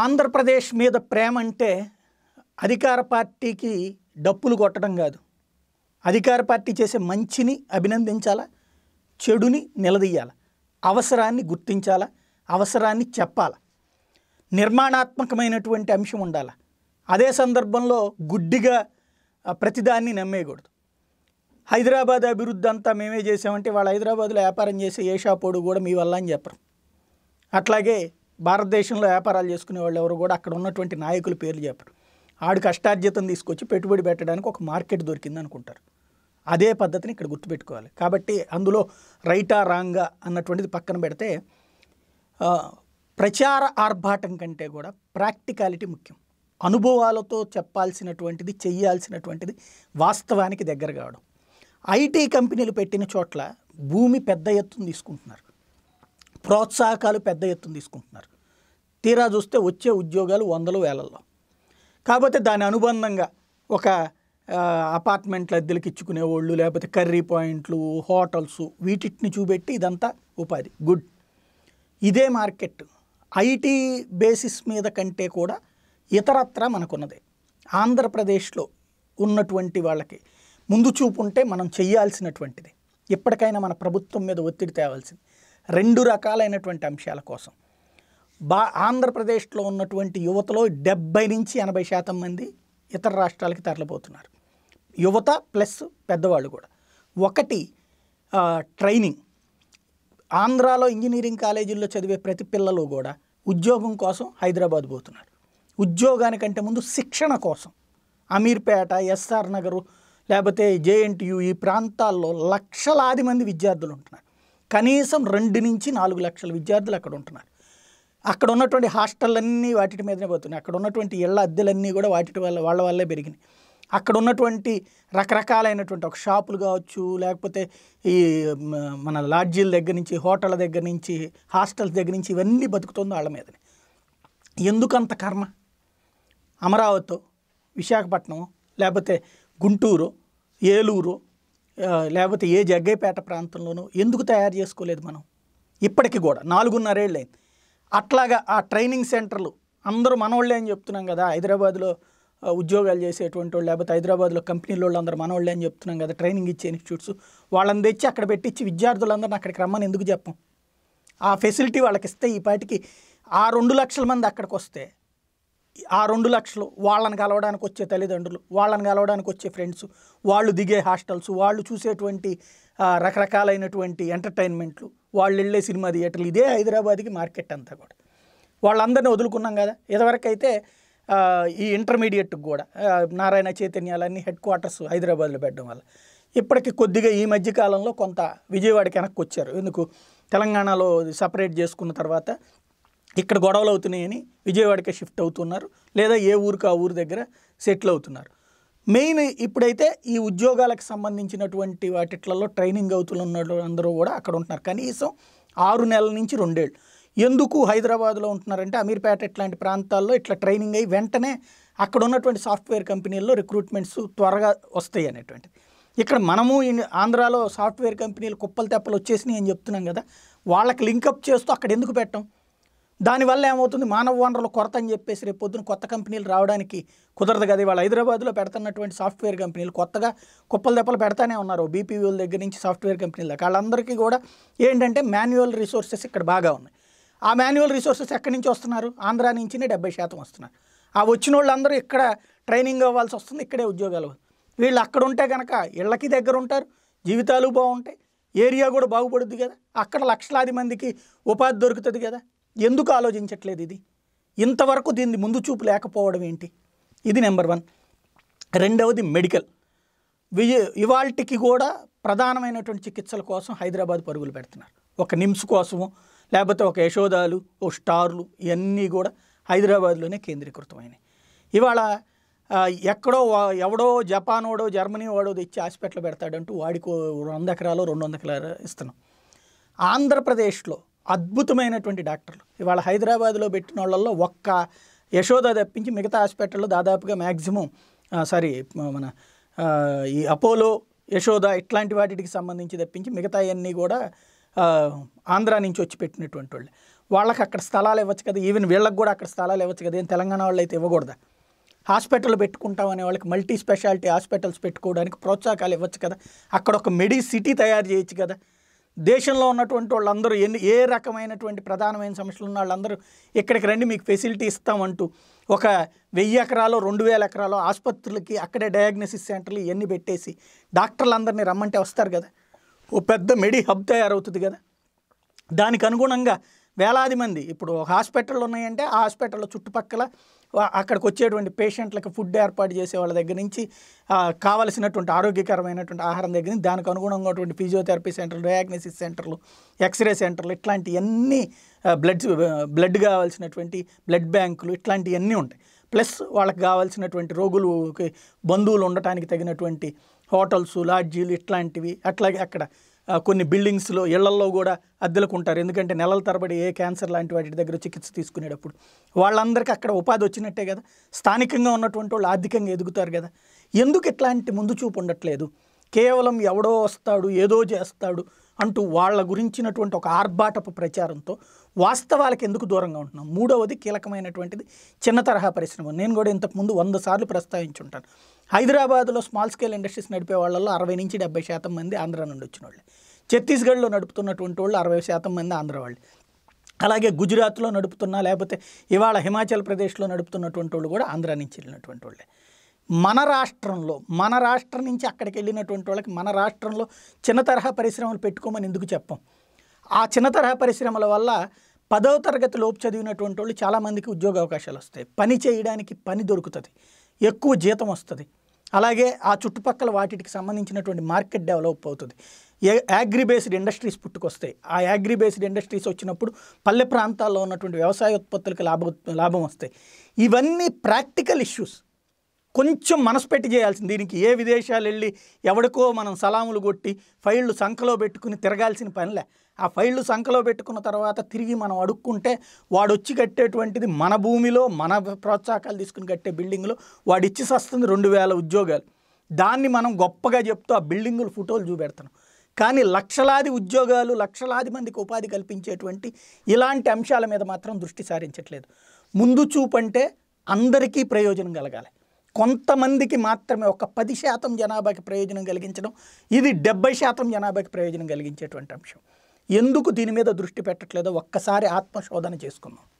ఆంధ్రప్రదేశ్ మీద ప్రేమ అంటే అధికార పార్టీకి డప్పులు కొట్టడం కాదు అధికార పార్టీ చేసే మంచిని అభినందించాలా చెడుని నిలదీయాల అవసరాన్ని గుర్తించాలా అవసరాన్ని చెప్పాల నిర్మాణాత్మకమైనటువంటి అంశం ఉండాలి అదే సందర్భంలో గుడ్డిగా ప్రతిదాన్ని నమ్మేయకూడదు హైదరాబాద్ అభివృద్ధి అంతా మేమే చేసామంటే వాళ్ళు హైదరాబాద్లో వ్యాపారం చేసే ఏ షాపోడు కూడా మీ వల్ల అని చెప్పరు అట్లాగే భారతదేశంలో వ్యాపారాలు చేసుకునే వాళ్ళు ఎవరు కూడా అక్కడ ఉన్నటువంటి నాయకుల పేర్లు చెప్పరు ఆడు కష్టార్జితం తీసుకొచ్చి పెట్టుబడి పెట్టడానికి ఒక మార్కెట్ దొరికింది అనుకుంటారు అదే పద్ధతిని ఇక్కడ గుర్తుపెట్టుకోవాలి కాబట్టి అందులో రైటా రాంగా అన్నటువంటిది పక్కన పెడితే ప్రచార ఆర్భాటం కంటే కూడా ప్రాక్టికాలిటీ ముఖ్యం అనుభవాలతో చెప్పాల్సినటువంటిది చేయాల్సినటువంటిది వాస్తవానికి దగ్గర కావడం ఐటీ కంపెనీలు పెట్టిన చోట్ల భూమి పెద్ద ఎత్తున తీసుకుంటున్నారు ప్రోత్సాహకాలు పెద్ద ఎత్తున తీసుకుంటున్నారు తీరా చూస్తే వచ్చే ఉద్యోగాలు వందలు వేలల్లో కాకపోతే దాని అనుబంధంగా ఒక అపార్ట్మెంట్ల అద్దెలకు వాళ్ళు లేకపోతే కర్రీ పాయింట్లు హోటల్స్ వీటిని చూపెట్టి ఇదంతా ఉపాధి గుడ్ ఇదే మార్కెట్ ఐటీ బేసిస్ మీద కంటే కూడా ఇతరత్ర మనకున్నది ఆంధ్రప్రదేశ్లో ఉన్నటువంటి వాళ్ళకి ముందు చూపు ఉంటే మనం చేయాల్సినటువంటిది ఇప్పటికైనా మన ప్రభుత్వం మీద ఒత్తిడి తేవాల్సింది రెండు రకాలైనటువంటి అంశాల కోసం బా ఆంధ్రప్రదేశ్లో ఉన్నటువంటి యువతలో డెబ్బై నుంచి ఎనభై శాతం మంది ఇతర రాష్ట్రాలకి తరలిపోతున్నారు యువత ప్లస్ పెద్దవాళ్ళు కూడా ఒకటి ట్రైనింగ్ ఆంధ్రాలో ఇంజనీరింగ్ కాలేజీల్లో చదివే ప్రతి పిల్లలు కూడా ఉద్యోగం కోసం హైదరాబాద్ పోతున్నారు ఉద్యోగానికంటే ముందు శిక్షణ కోసం అమీర్పేట ఎస్ఆర్ నగరు లేకపోతే జేఎన్టీయు ఈ ప్రాంతాల్లో లక్షలాది మంది విద్యార్థులు ఉంటున్నారు కనీసం రెండు నుంచి నాలుగు లక్షల విద్యార్థులు అక్కడ ఉంటున్నారు అక్కడ ఉన్నటువంటి హాస్టళ్ళన్నీ వాటి మీదనే పోతున్నాయి అక్కడ ఉన్నటువంటి ఇళ్ల అద్దెలన్నీ కూడా వాటి వల్ల వాళ్ళ వల్లే పెరిగినాయి అక్కడ ఉన్నటువంటి రకరకాలైనటువంటి ఒక షాపులు కావచ్చు లేకపోతే ఈ మన లాడ్జీల దగ్గర నుంచి హోటళ్ళ దగ్గర నుంచి హాస్టల్స్ దగ్గర నుంచి ఇవన్నీ బతుకుతుంది వాళ్ళ మీదనే ఎందుకంత కర్మ అమరావతి విశాఖపట్నం లేకపోతే గుంటూరు ఏలూరు లేకపోతే ఏ జగ్గైపేట ప్రాంతంలోనూ ఎందుకు తయారు చేసుకోలేదు మనం ఇప్పటికి కూడా అయింది అట్లాగా ఆ ట్రైనింగ్ సెంటర్లు అందరూ మనోళ్ళే అని చెప్తున్నాం కదా హైదరాబాద్లో ఉద్యోగాలు చేసేటువంటి వాళ్ళు లేకపోతే హైదరాబాద్లో కంపెనీల వాళ్ళు అందరూ మనోళ్ళే అని చెప్తున్నాం కదా ట్రైనింగ్ ఇచ్చే ఇన్స్టిట్యూట్స్ వాళ్ళని తెచ్చి అక్కడ పెట్టించి విద్యార్థులందరిని అక్కడికి రమ్మని ఎందుకు చెప్పం ఆ ఫెసిలిటీ వాళ్ళకి ఇస్తే ఈ పాటికి ఆ రెండు లక్షల మంది అక్కడికి వస్తే ఆ రెండు లక్షలు వాళ్ళని కలవడానికి వచ్చే తల్లిదండ్రులు వాళ్ళని కలవడానికి వచ్చే ఫ్రెండ్స్ వాళ్ళు దిగే హాస్టల్స్ వాళ్ళు చూసేటువంటి రకరకాలైనటువంటి ఎంటర్టైన్మెంట్లు వాళ్ళు వెళ్ళే సినిమా థియేటర్లు ఇదే హైదరాబాద్కి మార్కెట్ అంతా కూడా వాళ్ళందరినీ వదులుకున్నాం కదా ఇదివరకు అయితే ఈ ఇంటర్మీడియట్కి కూడా నారాయణ చైతన్యాలన్నీ హెడ్ క్వార్టర్స్ హైదరాబాద్లో పెట్టడం వల్ల ఇప్పటికి కొద్దిగా ఈ మధ్యకాలంలో కొంత విజయవాడకి వెనక్కి వచ్చారు ఎందుకు తెలంగాణలో సపరేట్ చేసుకున్న తర్వాత ఇక్కడ గొడవలు అవుతున్నాయని విజయవాడకే షిఫ్ట్ అవుతున్నారు లేదా ఏ ఊరికి ఆ ఊరి దగ్గర సెటిల్ అవుతున్నారు మెయిన్ ఇప్పుడైతే ఈ ఉద్యోగాలకు సంబంధించినటువంటి వాటిట్లలో ట్రైనింగ్ అవుతున్న అందరూ కూడా అక్కడ ఉంటున్నారు కనీసం ఆరు నెలల నుంచి రెండేళ్ళు ఎందుకు హైదరాబాద్లో ఉంటున్నారంటే అమీర్పేట ఇట్లాంటి ప్రాంతాల్లో ఇట్లా ట్రైనింగ్ అయ్యి వెంటనే అక్కడ ఉన్నటువంటి సాఫ్ట్వేర్ కంపెనీల్లో రిక్రూట్మెంట్స్ త్వరగా వస్తాయి అనేటువంటిది ఇక్కడ మనము ఆంధ్రాలో సాఫ్ట్వేర్ కంపెనీలు కుప్పలు తెప్పలు వచ్చేసినాయి అని చెప్తున్నాం కదా వాళ్ళకి లింకప్ చేస్తూ అక్కడ ఎందుకు పెట్టాం దానివల్ల ఏమవుతుంది మానవ వనరుల కొరత అని చెప్పేసి రేపు పొద్దున కొత్త కంపెనీలు రావడానికి కుదరదు కదా ఇవాళ హైదరాబాద్లో పెడుతున్నటువంటి సాఫ్ట్వేర్ కంపెనీలు కొత్తగా కుప్పలు దెప్పలు పెడతానే ఉన్నారు బీపీవీల దగ్గర నుంచి సాఫ్ట్వేర్ కంపెనీల దగ్గర వాళ్ళందరికీ కూడా ఏంటంటే మాన్యువల్ రిసోర్సెస్ ఇక్కడ బాగా ఉన్నాయి ఆ మాన్యువల్ రిసోర్సెస్ ఎక్కడి నుంచి వస్తున్నారు ఆంధ్ర నుంచినే డెబ్బై శాతం వస్తున్నారు ఆ వచ్చిన వాళ్ళందరూ ఇక్కడ ట్రైనింగ్ అవ్వాల్సి వస్తుంది ఇక్కడే ఉద్యోగాలు వీళ్ళు అక్కడ ఉంటే కనుక ఇళ్ళకి దగ్గర ఉంటారు జీవితాలు బాగుంటాయి ఏరియా కూడా బాగుపడుద్ది కదా అక్కడ లక్షలాది మందికి ఉపాధి దొరుకుతుంది కదా ఎందుకు ఆలోచించట్లేదు ఇది ఇంతవరకు దీన్ని ముందు చూపు లేకపోవడం ఏంటి ఇది నెంబర్ వన్ రెండవది మెడికల్ విజయ ఇవాల్టికి కూడా ప్రధానమైనటువంటి చికిత్సల కోసం హైదరాబాద్ పరుగులు పెడుతున్నారు ఒక నిమ్స్ కోసము లేకపోతే ఒక యశోదాలు ఓ స్టార్లు ఇవన్నీ కూడా హైదరాబాద్లోనే కేంద్రీకృతమైనవి ఇవాళ ఎక్కడో ఎవడో జపాన్ వాడో జర్మనీ వాడో తెచ్చి హాస్పిటల్ పెడతాడంటూ వాడికి వంద ఎకరాలు రెండు వంద ఎకరాలు ఇస్తున్నాం ఆంధ్రప్రదేశ్లో అద్భుతమైనటువంటి డాక్టర్లు ఇవాళ హైదరాబాద్లో పెట్టిన వాళ్ళల్లో ఒక్క యశోద తప్పించి మిగతా హాస్పిటల్లో దాదాపుగా మ్యాక్సిమం సారీ మన ఈ అపోలో యశోద ఇట్లాంటి వాటికి సంబంధించి తప్పించి మిగతా అన్నీ కూడా ఆంధ్ర నుంచి వచ్చి పెట్టినటువంటి వాళ్ళు వాళ్ళకి అక్కడ స్థలాలు ఇవ్వచ్చు కదా ఈవెన్ వీళ్ళకి కూడా అక్కడ స్థలాలు ఇవ్వచ్చు కదా ఏం తెలంగాణ వాళ్ళు అయితే ఇవ్వకూడదా హాస్పిటల్ పెట్టుకుంటామనే వాళ్ళకి మల్టీ స్పెషాలిటీ హాస్పిటల్స్ పెట్టుకోవడానికి ప్రోత్సాహకాలు ఇవ్వచ్చు కదా అక్కడ ఒక మెడి సిటీ తయారు చేయొచ్చు కదా దేశంలో ఉన్నటువంటి వాళ్ళందరూ ఎన్ని ఏ రకమైనటువంటి ప్రధానమైన సమస్యలు ఉన్న వాళ్ళందరూ ఇక్కడికి రండి మీకు ఫెసిలిటీ ఇస్తామంటూ ఒక వెయ్యి ఎకరాలు రెండు వేల ఎకరాలు ఆసుపత్రులకి అక్కడే డయాగ్నోసిస్ సెంటర్లు ఇవన్నీ పెట్టేసి డాక్టర్లందరినీ రమ్మంటే వస్తారు కదా ఓ పెద్ద మెడి హబ్ తయారవుతుంది కదా దానికి అనుగుణంగా వేలాది మంది ఇప్పుడు హాస్పిటల్ ఉన్నాయంటే ఆ హాస్పిటల్లో చుట్టుపక్కల అక్కడికి వచ్చేటువంటి పేషెంట్లకు ఫుడ్ ఏర్పాటు చేసే వాళ్ళ దగ్గర నుంచి కావలసినటువంటి ఆరోగ్యకరమైనటువంటి ఆహారం దగ్గర నుంచి దానికి అనుగుణంగా ఫిజియోథెరపీ సెంటర్లు డయాగ్నోసిస్ సెంటర్లు ఎక్స్రే సెంటర్లు ఇట్లాంటివన్నీ బ్లడ్ బ్లడ్ కావాల్సినటువంటి బ్లడ్ బ్యాంకులు ఇట్లాంటివన్నీ ఉంటాయి ప్లస్ వాళ్ళకి కావాల్సినటువంటి రోగులుకి బంధువులు ఉండటానికి తగినటువంటి హోటల్స్ లాడ్జీలు ఇట్లాంటివి అట్లాగే అక్కడ కొన్ని బిల్డింగ్స్లో ఇళ్లల్లో కూడా అద్దెలకు ఉంటారు ఎందుకంటే నెలల తరబడి ఏ క్యాన్సర్ లాంటి వాటి దగ్గర చికిత్స తీసుకునేటప్పుడు వాళ్ళందరికీ అక్కడ ఉపాధి వచ్చినట్టే కదా స్థానికంగా ఉన్నటువంటి వాళ్ళు ఆర్థికంగా ఎదుగుతారు కదా ఎందుకు ఇట్లాంటి ముందు చూపు ఉండట్లేదు కేవలం ఎవడో వస్తాడు ఏదో చేస్తాడు అంటూ వాళ్ళ గురించినటువంటి ఒక ఆర్భాటపు ప్రచారంతో వాస్తవాలకు ఎందుకు దూరంగా ఉంటున్నాం మూడవది కీలకమైనటువంటిది చిన్న తరహా పరిశ్రమ నేను కూడా ఇంతకుముందు వంద సార్లు ప్రస్తావించుంటాను హైదరాబాద్లో స్మాల్ స్కేల్ ఇండస్ట్రీస్ నడిపే వాళ్ళలో అరవై నుంచి డెబ్బై శాతం మంది ఆంధ్ర నుండి వచ్చిన వాళ్ళు ఛత్తీస్గఢ్లో నడుపుతున్నటువంటి వాళ్ళు అరవై శాతం మంది ఆంధ్ర వాళ్ళు అలాగే గుజరాత్లో నడుపుతున్న లేకపోతే ఇవాళ హిమాచల్ ప్రదేశ్లో నడుపుతున్నటువంటి వాళ్ళు కూడా ఆంధ్ర నుంచి వెళ్ళినటువంటి వాళ్ళే మన రాష్ట్రంలో మన రాష్ట్రం నుంచి అక్కడికి వెళ్ళినటువంటి వాళ్ళకి మన రాష్ట్రంలో చిన్న తరహా పరిశ్రమలు పెట్టుకోమని ఎందుకు చెప్పం ఆ చిన్న తరహా పరిశ్రమల వల్ల పదవ తరగతి లోపు చదివినటువంటి వాళ్ళు చాలామందికి ఉద్యోగ అవకాశాలు వస్తాయి పని చేయడానికి పని దొరుకుతుంది ఎక్కువ జీతం వస్తుంది అలాగే ఆ చుట్టుపక్కల వాటికి సంబంధించినటువంటి మార్కెట్ డెవలప్ అవుతుంది యాగ్రీ బేస్డ్ ఇండస్ట్రీస్ పుట్టుకొస్తాయి ఆ యాగ్రిబేస్డ్ బేస్డ్ ఇండస్ట్రీస్ వచ్చినప్పుడు పల్లె ప్రాంతాల్లో ఉన్నటువంటి వ్యవసాయ ఉత్పత్తులకు లాభ లాభం వస్తాయి ఇవన్నీ ప్రాక్టికల్ ఇష్యూస్ కొంచెం మనసు పెట్టి చేయాల్సింది దీనికి ఏ విదేశాలు వెళ్ళి ఎవడికో మనం సలాములు కొట్టి ఫైళ్ళు సంఖలో పెట్టుకుని తిరగాల్సిన పనిలే ఆ ఫైళ్ళు సంఖలో పెట్టుకున్న తర్వాత తిరిగి మనం అడుక్కుంటే వాడు వచ్చి కట్టేటువంటిది మన భూమిలో మన ప్రోత్సాహకాలు తీసుకుని కట్టే బిల్డింగ్లో వాడు ఇచ్చి సస్తుంది రెండు వేల ఉద్యోగాలు దాన్ని మనం గొప్పగా చెప్తూ ఆ బిల్డింగులు ఫోటోలు చూపెడతాం కానీ లక్షలాది ఉద్యోగాలు లక్షలాది మందికి ఉపాధి కల్పించేటువంటి ఇలాంటి అంశాల మీద మాత్రం దృష్టి సారించట్లేదు ముందు చూపంటే అందరికీ ప్రయోజనం కలగాలి కొంతమందికి మాత్రమే ఒక పది శాతం జనాభాకి ప్రయోజనం కలిగించడం ఇది డెబ్బై శాతం జనాభాకి ప్రయోజనం కలిగించేటువంటి అంశం ఎందుకు దీని మీద దృష్టి పెట్టట్లేదో ఒక్కసారి ఆత్మశోధన చేసుకుందాం